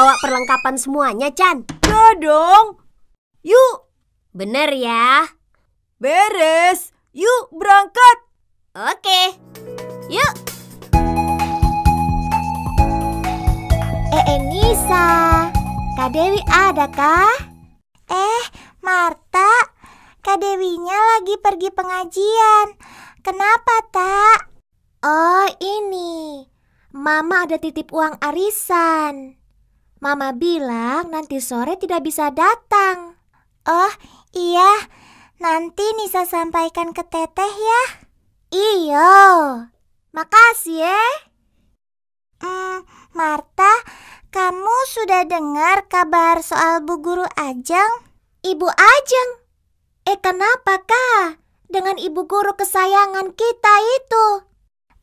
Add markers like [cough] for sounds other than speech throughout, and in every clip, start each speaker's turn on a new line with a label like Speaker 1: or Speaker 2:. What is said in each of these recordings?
Speaker 1: bawa perlengkapan semuanya, Chan? Ya dong. Yuk. Bener ya. Beres. Yuk berangkat.
Speaker 2: Oke. Yuk. Eh, eh, Nisa. Kak Dewi ada kah? Eh, Marta. Kak Dewinya lagi pergi pengajian. Kenapa, Tak? Oh, ini. Mama ada titip uang arisan. Mama bilang nanti sore tidak bisa datang. Oh, iya. Nanti Nisa sampaikan ke Teteh ya. Iya. Makasih ya. Hmm, Marta, kamu sudah dengar kabar soal Bu Guru Ajeng? Ibu Ajeng? Eh kenapa kah? Dengan ibu guru kesayangan kita itu.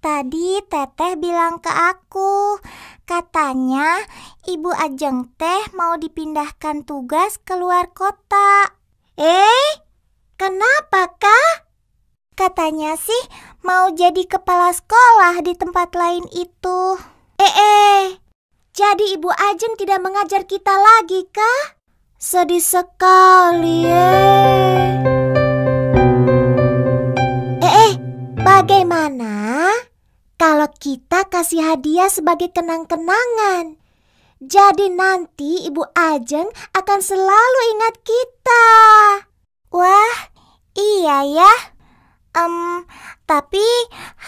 Speaker 2: Tadi Teteh bilang ke aku, katanya Ibu Ajeng teh mau dipindahkan tugas keluar kota. Eh, kenapa kah? Katanya sih mau jadi kepala sekolah di tempat lain itu. Eh, eh. Jadi Ibu Ajeng tidak mengajar kita lagi kah? Sedih sekali, Eh, eh, bagaimana kalau kita kasih hadiah sebagai kenang-kenangan? Jadi nanti Ibu Ajeng akan selalu ingat kita. Wah, iya ya. Um, tapi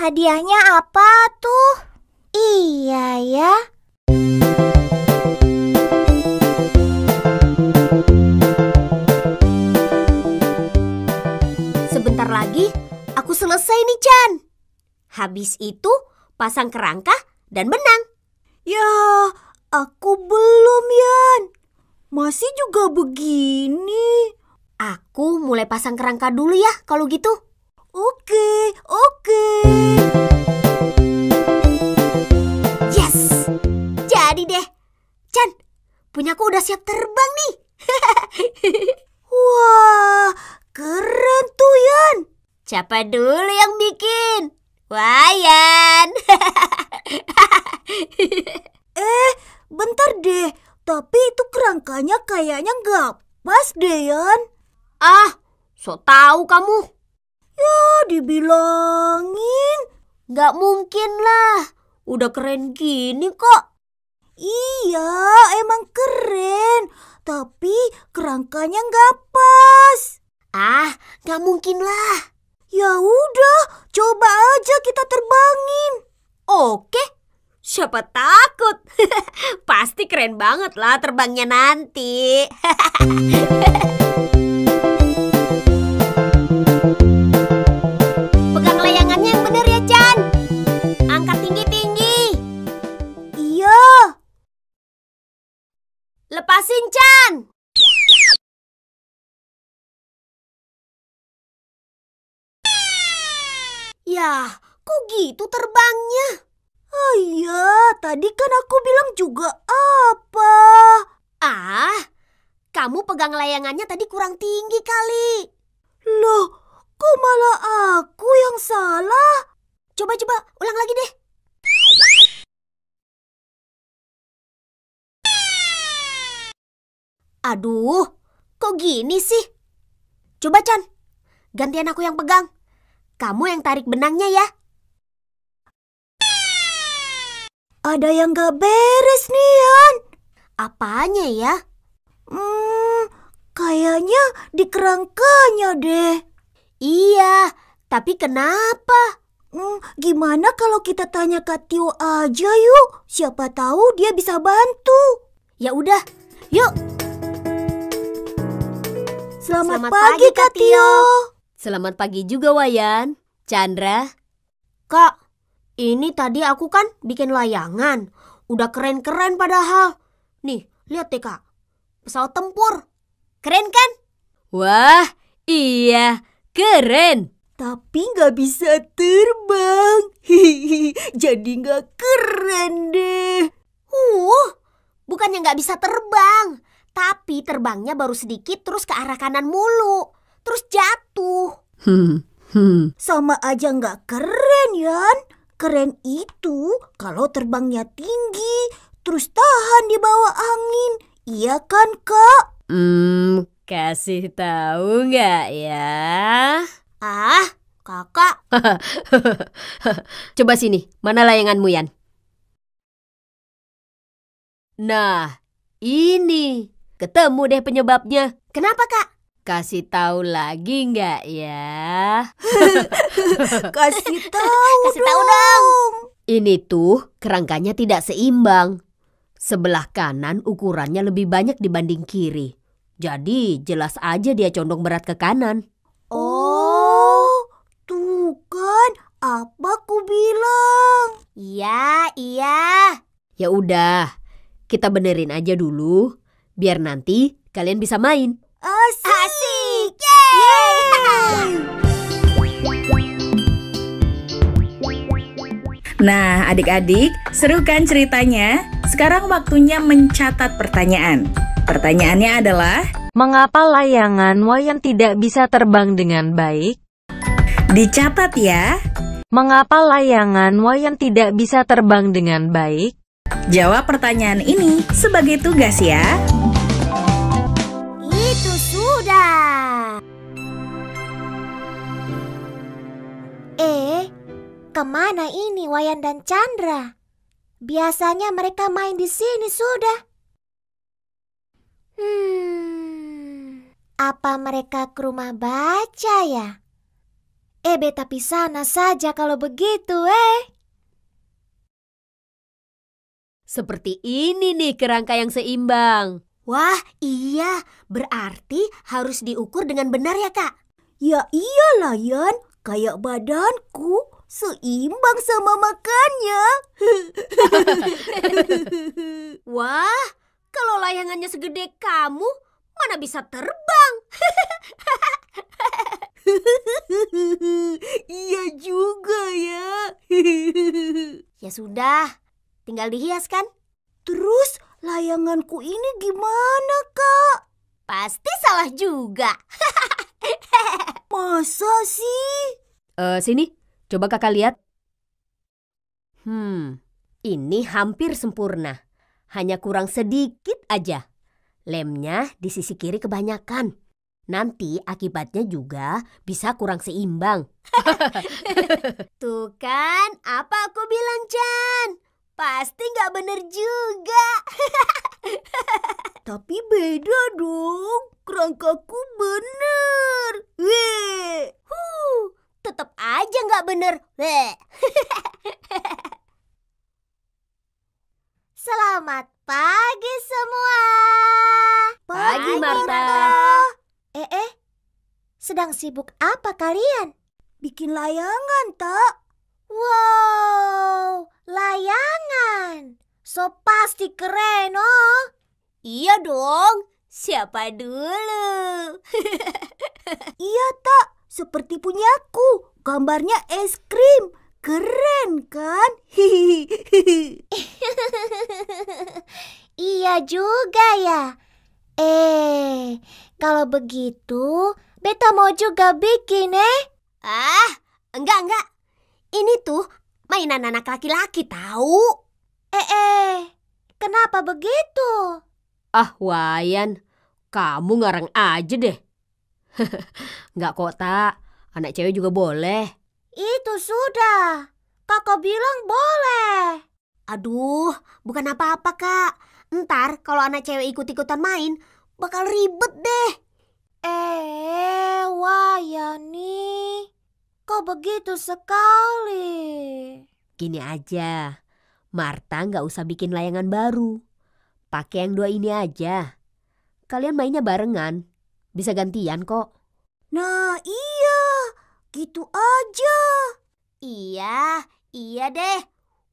Speaker 2: hadiahnya apa tuh? Iya ya. Sebentar lagi aku selesai nih, Chan. Habis itu pasang kerangka dan benang. Ya, Aku belum, Yan. Masih juga begini. Aku mulai pasang kerangka dulu ya kalau gitu. Oke, oke. Yes. Jadi deh. Chan, punyaku udah siap terbang nih. [laughs] Wah, keren tuh Yan. Siapa dulu yang bikin? wah yan [laughs] eh, Bentar deh, tapi itu kerangkanya kayaknya nggak pas deh, Yan. Ah, so tau kamu. Ya, dibilangin. Nggak mungkin lah. Udah keren gini kok. Iya, emang keren. Tapi kerangkanya nggak pas. Ah, nggak mungkin lah. Ya udah, coba aja kita terbangin. Oke. Okay. Siapa takut?
Speaker 1: [laughs] Pasti keren banget lah terbangnya nanti.
Speaker 2: [laughs] Pegang layangannya yang benar ya, Chan. Angkat tinggi-tinggi. Iya. Lepasin, Chan. Yah, kok gitu terbangnya? Oh iya, tadi kan aku bilang juga apa. Ah, kamu pegang layangannya tadi kurang tinggi kali. Loh, kok malah aku yang salah? Coba-coba ulang lagi deh. Aduh, kok gini sih? Coba Chan, gantian aku yang pegang. Kamu yang tarik benangnya ya. Ada yang gak beres nih, Yan. Apanya ya? Hmm, kayaknya di kerangkanya deh. Iya, tapi kenapa? Hmm, gimana kalau kita tanya Kak Tio aja yuk? Siapa tahu dia bisa bantu. Ya udah, yuk.
Speaker 1: Selamat, Selamat pagi, pagi Kak Tio. Selamat pagi juga Wayan, Chandra.
Speaker 2: Kak, ini tadi aku kan bikin layangan. Udah keren-keren padahal. Nih, lihat deh kak. Pesawat tempur. Keren kan?
Speaker 1: Wah, iya. Keren.
Speaker 2: Tapi nggak bisa terbang. Hihihi, [laughs] jadi nggak keren deh. Uh, bukannya nggak bisa terbang. Tapi terbangnya baru sedikit terus ke arah kanan mulu. Terus jatuh. Hmm, hmm. Sama aja nggak keren, Yan. Keren itu kalau terbangnya tinggi, terus tahan di bawah angin. Iya kan, Kak? Hmm,
Speaker 1: kasih tahu nggak ya?
Speaker 2: Ah, kakak.
Speaker 1: [laughs] Coba sini, mana layanganmu, Yan? Nah, ini. Ketemu deh penyebabnya. Kenapa, Kak? Kasih tahu lagi nggak ya?
Speaker 2: [laughs] Kasih tahu Kasih dong. dong.
Speaker 1: Ini tuh kerangkanya tidak seimbang. Sebelah kanan ukurannya lebih banyak dibanding kiri. Jadi jelas aja dia condong berat ke kanan.
Speaker 2: Oh, tuh kan apa ku bilang. Iya, iya. Ya
Speaker 1: udah, kita benerin aja dulu biar nanti kalian bisa main.
Speaker 3: Asik! Nah, adik-adik, seru kan ceritanya? Sekarang waktunya mencatat pertanyaan. Pertanyaannya adalah, Mengapa layangan wayang tidak bisa terbang dengan baik? Dicatat ya. Mengapa layangan wayang tidak bisa terbang dengan baik? Jawab pertanyaan ini sebagai tugas ya.
Speaker 2: Eh, kemana ini Wayan dan Chandra? Biasanya mereka main di sini sudah. Hmm, apa mereka ke rumah baca ya? Eh, beta sana saja kalau begitu, eh. Seperti
Speaker 1: ini nih kerangka yang seimbang. Wah, iya. Berarti
Speaker 2: harus diukur dengan benar ya, Kak? Ya iyalah, Yan. Kayak badanku seimbang sama makannya. [laughs] Wah, kalau layangannya segede kamu, mana bisa terbang? [laughs] iya juga ya. [laughs] ya sudah, tinggal dihias kan? Terus layanganku ini gimana, Kak? Pasti salah juga. [laughs] Masa sih?
Speaker 1: Uh, sini, coba kakak lihat. Hmm, ini hampir sempurna. Hanya kurang sedikit aja. Lemnya di sisi kiri kebanyakan. Nanti akibatnya juga bisa kurang seimbang.
Speaker 2: [laughs] [laughs] Tuh kan, apa aku bilang, Chan? Pasti nggak bener juga. [laughs] Tapi beda dong. Kerangkaku bener. Weh. tetap aja nggak bener. [laughs] Selamat pagi semua. Pagi, pagi Marta. Eh, eh. Sedang sibuk apa kalian? Bikin layangan, tak? Wow, Layangan. So pasti keren, oh. Iya dong. Siapa dulu? [laughs] iya, tak. Seperti punyaku. Gambarnya es krim. Keren kan? [laughs] iya juga ya. Eh, kalau begitu, Beta mau juga bikin, eh? Ah, enggak, enggak. Ini tuh Mainan anak laki-laki tahu. Eh, eh, kenapa begitu?
Speaker 1: Ah, Wayan, kamu ngarang aja deh. [laughs] Nggak kok, tak. Anak cewek juga boleh.
Speaker 2: Itu sudah. Kakak bilang boleh. Aduh, bukan apa-apa, Kak. Ntar kalau anak cewek ikut-ikutan main, bakal ribet deh. Eh, Wayan nih. Kok begitu sekali?
Speaker 1: Gini aja, Marta nggak usah bikin layangan baru. Pakai yang dua ini aja. Kalian mainnya barengan, bisa gantian
Speaker 2: kok. Nah iya, gitu aja. Iya, iya deh.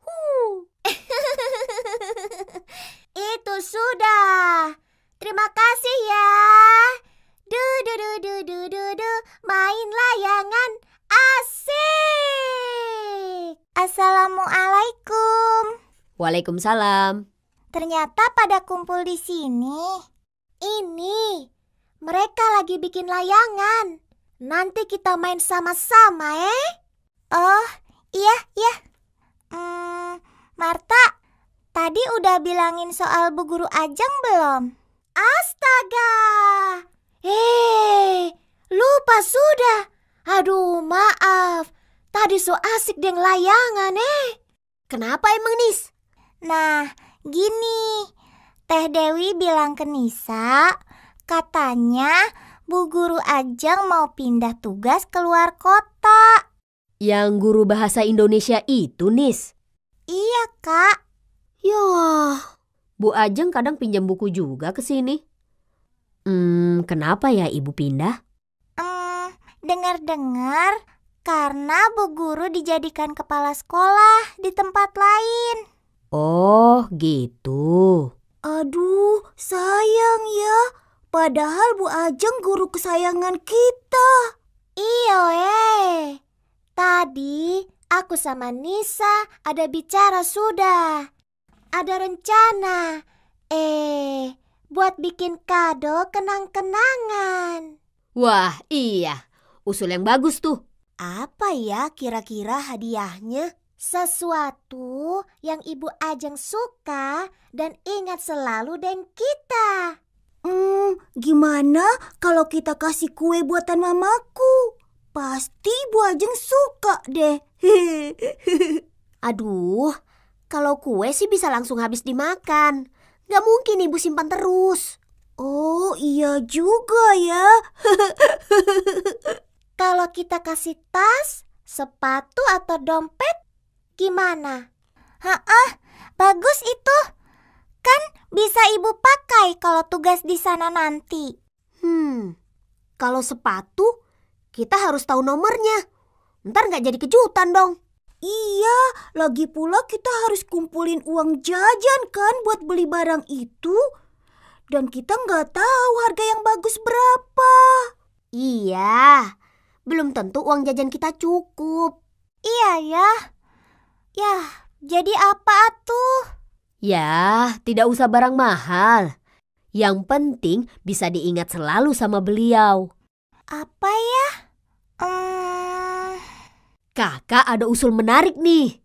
Speaker 2: Huh. [laughs] Itu sudah. Terima kasih ya. Du du du du du du, main layangan. Asik! Assalamualaikum. Waalaikumsalam. Ternyata pada kumpul di sini. Ini, mereka lagi bikin layangan. Nanti kita main sama-sama, eh? Oh, iya, iya. Hmm, Marta, tadi udah bilangin soal Bu Guru Ajeng belum? Astaga! Hei, eh, lupa sudah. Aduh, maaf. Tadi so asik deng layangan eh. Kenapa emang Nis? Nah, gini. Teh Dewi bilang ke Nisa, katanya Bu Guru Ajeng mau pindah tugas keluar kota. Yang guru bahasa Indonesia itu, Nis? Iya, Kak. Yo,
Speaker 1: Bu Ajeng kadang pinjam buku juga ke sini. Hmm, kenapa ya Ibu pindah?
Speaker 2: Dengar-dengar, karena Bu Guru dijadikan kepala sekolah di tempat
Speaker 1: lain. Oh,
Speaker 2: gitu. Aduh, sayang ya. Padahal Bu Ajeng guru kesayangan kita. Iya, eh. Tadi aku sama Nisa ada bicara sudah. Ada rencana. Eh, buat bikin kado kenang-kenangan. Wah, iya. Usul yang bagus tuh. Apa ya kira-kira hadiahnya? Sesuatu yang Ibu Ajeng suka dan ingat selalu dengan kita. Hmm, gimana kalau kita kasih kue buatan mamaku? Pasti Bu Ajeng suka deh. [laughs] Aduh, kalau kue sih bisa langsung habis dimakan. Gak mungkin Ibu simpan terus. Oh, iya juga ya. [laughs] Kalau kita kasih tas, sepatu atau dompet, gimana? Heeh, bagus itu. Kan bisa ibu pakai kalau tugas di sana nanti. Hmm, kalau sepatu, kita harus tahu nomornya. Ntar nggak jadi kejutan dong. Iya, lagi pula kita harus kumpulin uang jajan kan buat beli barang itu. Dan kita nggak tahu harga yang bagus berapa. Iya, belum tentu uang jajan kita cukup. Iya ya. ya jadi apa tuh? Ya,
Speaker 1: tidak usah barang mahal. Yang penting bisa diingat selalu sama beliau. Apa ya? Uh... Kakak ada usul menarik nih.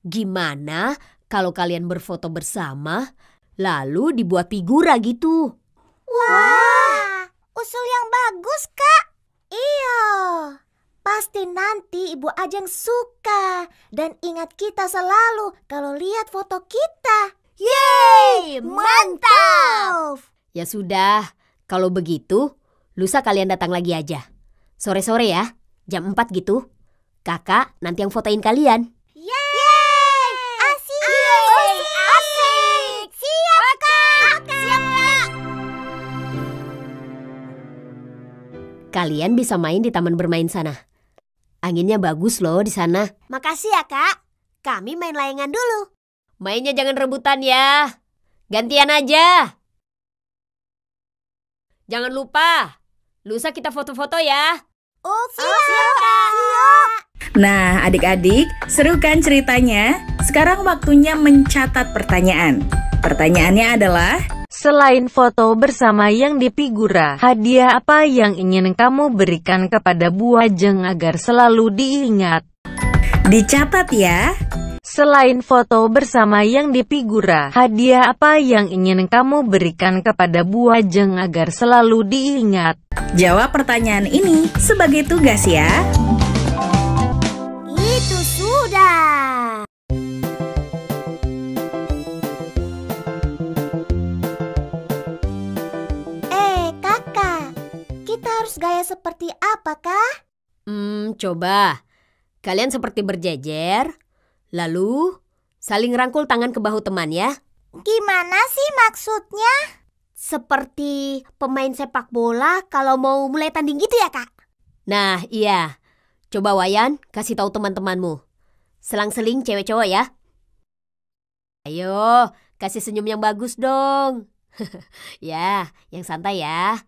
Speaker 1: Gimana kalau kalian berfoto bersama, lalu dibuat figura gitu? Wah, Wah.
Speaker 2: usul yang bagus, Kak. Iya, pasti nanti Ibu Ajeng suka dan ingat kita selalu kalau lihat foto kita. Yeay, mantap!
Speaker 1: Ya sudah, kalau begitu, lusa kalian datang lagi aja. Sore-sore ya, jam 4 gitu. Kakak nanti yang fotoin kalian. Kalian bisa main di taman bermain sana. Anginnya bagus loh di sana. Makasih ya, Kak. Kami main layangan dulu. Mainnya jangan rebutan ya. Gantian aja. Jangan lupa, lusa kita foto-foto ya. Oh, siap, oh, siap, Kak.
Speaker 3: Nah, adik-adik, seru kan ceritanya? Sekarang waktunya mencatat pertanyaan. Pertanyaannya adalah, Selain foto bersama yang dipigura, hadiah apa yang ingin kamu berikan kepada Bu Ajeng agar selalu diingat? Dicatat ya. Selain foto bersama yang dipigura, hadiah apa yang ingin kamu berikan kepada Bu Ajeng agar selalu diingat? Jawab pertanyaan ini sebagai tugas ya.
Speaker 2: Itu sudah.
Speaker 1: gaya seperti apakah? Hmm, coba. Kalian seperti berjejer, lalu saling rangkul tangan ke bahu teman ya. Gimana sih maksudnya? Seperti pemain sepak bola kalau mau mulai tanding gitu ya, Kak? Nah, iya. Coba Wayan kasih tahu teman-temanmu. Selang-seling cewek cowok ya. Ayo, kasih senyum yang bagus dong. [laughs] ya, yang santai ya.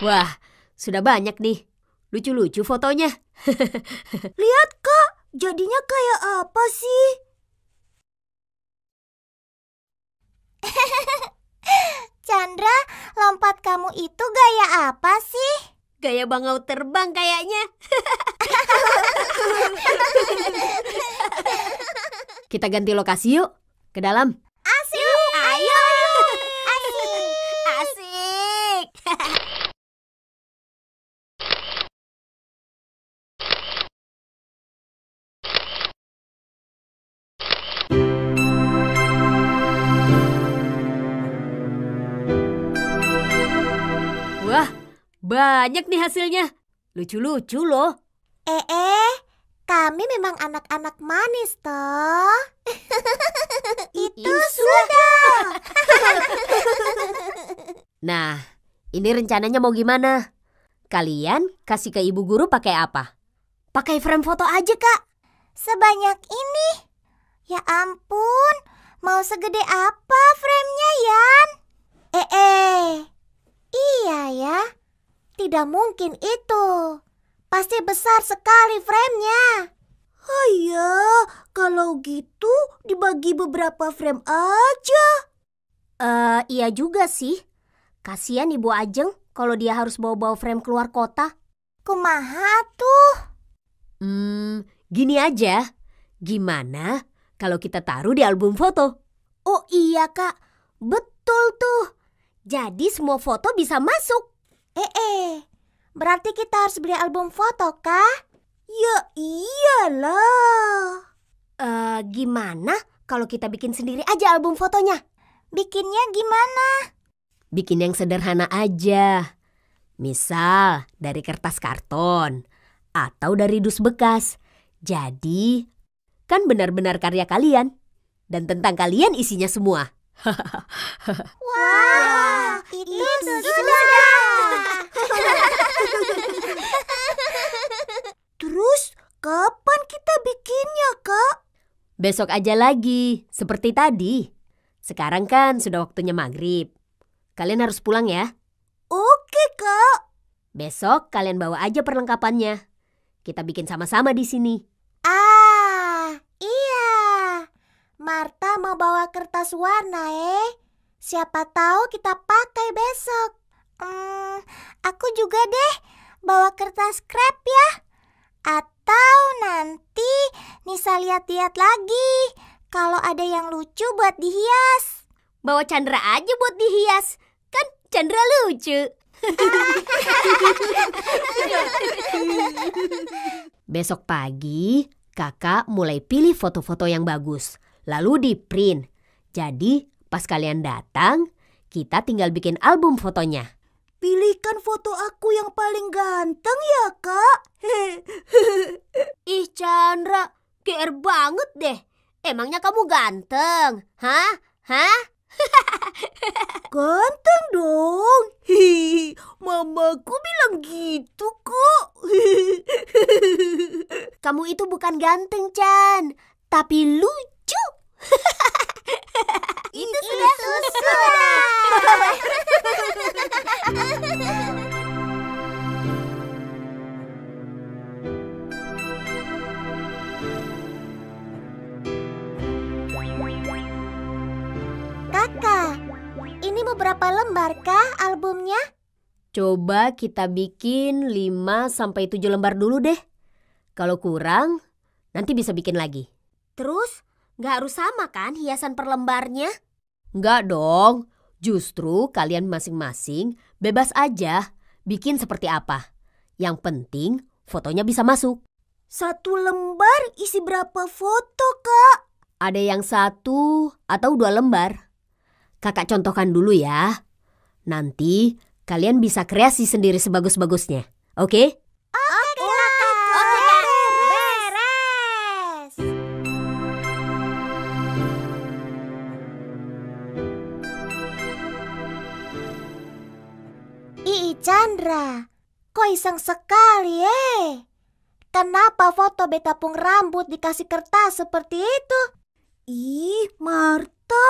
Speaker 1: Wah, sudah banyak nih. Lucu-lucu fotonya. [laughs]
Speaker 2: Lihat kak, jadinya kayak apa sih? [laughs] Chandra, lompat kamu itu gaya apa sih? Gaya bangau terbang kayaknya. [laughs]
Speaker 1: Kita ganti lokasi yuk, ke dalam. Banyak nih hasilnya. Lucu-lucu loh. Eh, eh,
Speaker 2: kami memang anak-anak manis toh. [laughs] Itu sudah.
Speaker 1: [laughs] nah, ini rencananya mau gimana? Kalian kasih ke ibu guru pakai apa? Pakai frame foto
Speaker 2: aja, Kak. Sebanyak ini. Ya ampun, mau segede apa framenya, Yan? Eh, eh. Iya ya. Tidak mungkin itu. Pasti besar sekali framenya. Oh iya, kalau gitu dibagi beberapa frame aja. Eh, uh, iya juga sih. Kasian Ibu Ajeng kalau dia harus bawa-bawa frame keluar kota. Kumaha tuh?
Speaker 1: Hmm, gini aja. Gimana kalau kita taruh di album foto?
Speaker 2: Oh iya, Kak. Betul tuh. Jadi semua foto bisa masuk. Eh, eh, berarti kita harus beli album foto kah? Ya iyalah. Eh, uh, gimana kalau kita bikin sendiri aja album fotonya? Bikinnya gimana?
Speaker 1: Bikin yang sederhana aja. Misal dari kertas karton atau dari dus bekas. Jadi, kan benar-benar karya kalian dan tentang kalian isinya semua. [laughs] Wah,
Speaker 2: wow, itu, itu sudah. sudah. Terus kapan kita bikinnya,
Speaker 1: Kak? Besok aja lagi, seperti tadi. Sekarang kan sudah waktunya maghrib. Kalian harus pulang ya. Oke, Kak. Besok kalian bawa aja perlengkapannya. Kita bikin sama-sama di sini.
Speaker 2: Ah, iya. Marta mau bawa kertas warna, eh. Siapa tahu kita pakai besok. Hmm, aku juga deh bawa kertas krep ya. Atau nanti Nisa lihat-lihat lagi kalau ada yang lucu buat dihias. Bawa Chandra aja buat dihias. Kan Chandra lucu. [laughs]
Speaker 1: Besok pagi, kakak mulai pilih foto-foto yang bagus, lalu di-print. Jadi, pas kalian datang, kita tinggal bikin album fotonya.
Speaker 2: Pilihkan foto aku yang paling ganteng ya, Kak. [laughs] Ih, Chandra, GR banget deh. Emangnya kamu ganteng? Hah? Hah? [laughs] ganteng dong. Hihi, [laughs] mamaku bilang gitu kok. kamu itu bukan ganteng, Chan, tapi lucu.
Speaker 1: Coba kita bikin 5 sampai 7 lembar dulu deh. Kalau kurang, nanti bisa bikin lagi. Terus, nggak harus sama kan hiasan per lembarnya? Nggak dong. Justru kalian masing-masing bebas aja bikin seperti apa. Yang penting fotonya bisa masuk. Satu lembar isi berapa foto, Kak? Ada yang satu atau dua lembar. Kakak contohkan dulu ya. Nanti Kalian bisa kreasi sendiri sebagus-bagusnya, oke? Okay? Oke,
Speaker 2: Oke, Beres. Ii Chandra, kok iseng sekali, eh? Kenapa foto beta pung rambut dikasih kertas seperti itu? Ih, Marta,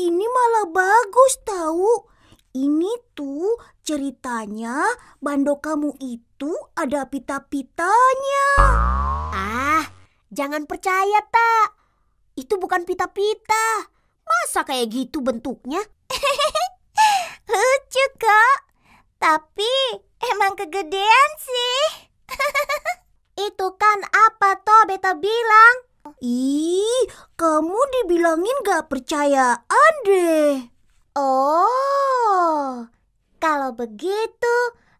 Speaker 2: ini malah bagus tahu. Ini tuh ceritanya bando kamu itu ada pita-pitanya. Ah, jangan percaya, Tak. Itu bukan pita-pita. Masa kayak gitu bentuknya? [laughs] Lucu kok. Tapi emang kegedean sih. [laughs] itu kan apa toh beta bilang? Ih, kamu dibilangin gak percaya Andre. Oh, kalau begitu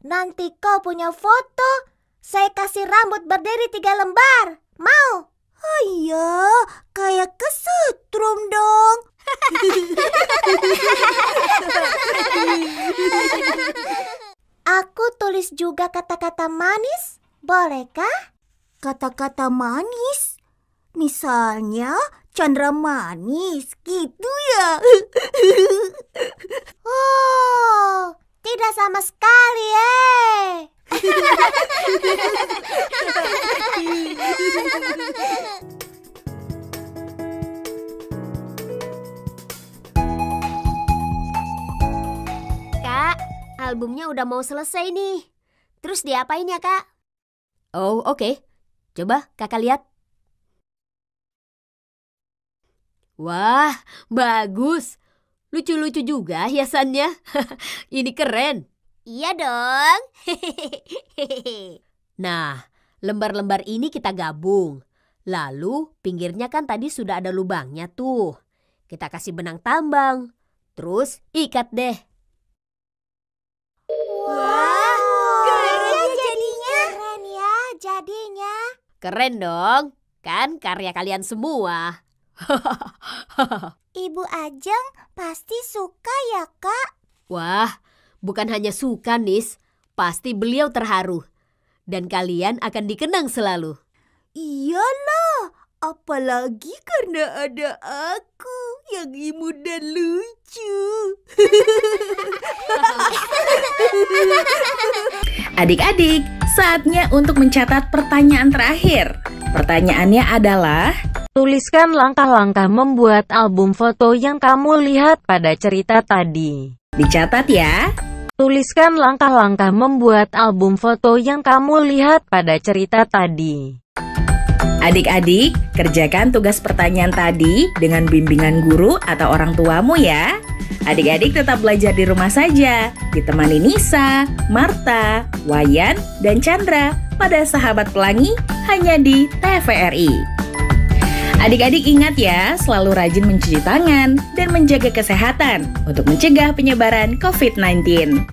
Speaker 2: nanti kau punya foto. Saya kasih rambut berdiri tiga lembar. Mau? Oh iya, kayak kesetrum dong. Aku tulis juga kata-kata manis, bolehkah? Kata-kata manis? Misalnya Chandra manis gitu ya. [laughs] sama sekali, eh. Kak, albumnya udah mau selesai nih. Terus diapain ya, Kak?
Speaker 1: Oh, oke. Okay. Coba Kakak lihat. Wah, bagus. Lucu-lucu juga hiasannya. [laughs] Ini keren.
Speaker 2: Iya dong. [laughs]
Speaker 1: nah, lembar-lembar ini kita gabung. Lalu pinggirnya kan tadi sudah ada lubangnya tuh. Kita kasih benang tambang. Terus ikat deh.
Speaker 2: Wah, keren ya jadinya. Keren ya jadinya.
Speaker 1: Keren dong. Kan karya kalian semua.
Speaker 2: [laughs] Ibu Ajeng pasti suka ya, Kak.
Speaker 1: Wah, Bukan hanya suka, Nis. Pasti beliau terharu. Dan kalian akan dikenang selalu.
Speaker 2: Iyalah, apalagi karena ada aku yang imut dan lucu. [laughs]
Speaker 3: Adik-adik, saatnya untuk mencatat pertanyaan terakhir. Pertanyaannya adalah, tuliskan langkah-langkah membuat album foto yang kamu lihat pada cerita tadi. Dicatat ya. Tuliskan langkah-langkah membuat album foto yang kamu lihat pada cerita tadi. Adik-adik, kerjakan tugas pertanyaan tadi dengan bimbingan guru atau orang tuamu ya. Adik-adik tetap belajar di rumah saja, ditemani Nisa, Marta, Wayan, dan Chandra pada Sahabat Pelangi hanya di TVRI. Adik-adik ingat ya, selalu rajin mencuci tangan dan menjaga kesehatan untuk mencegah penyebaran COVID-19.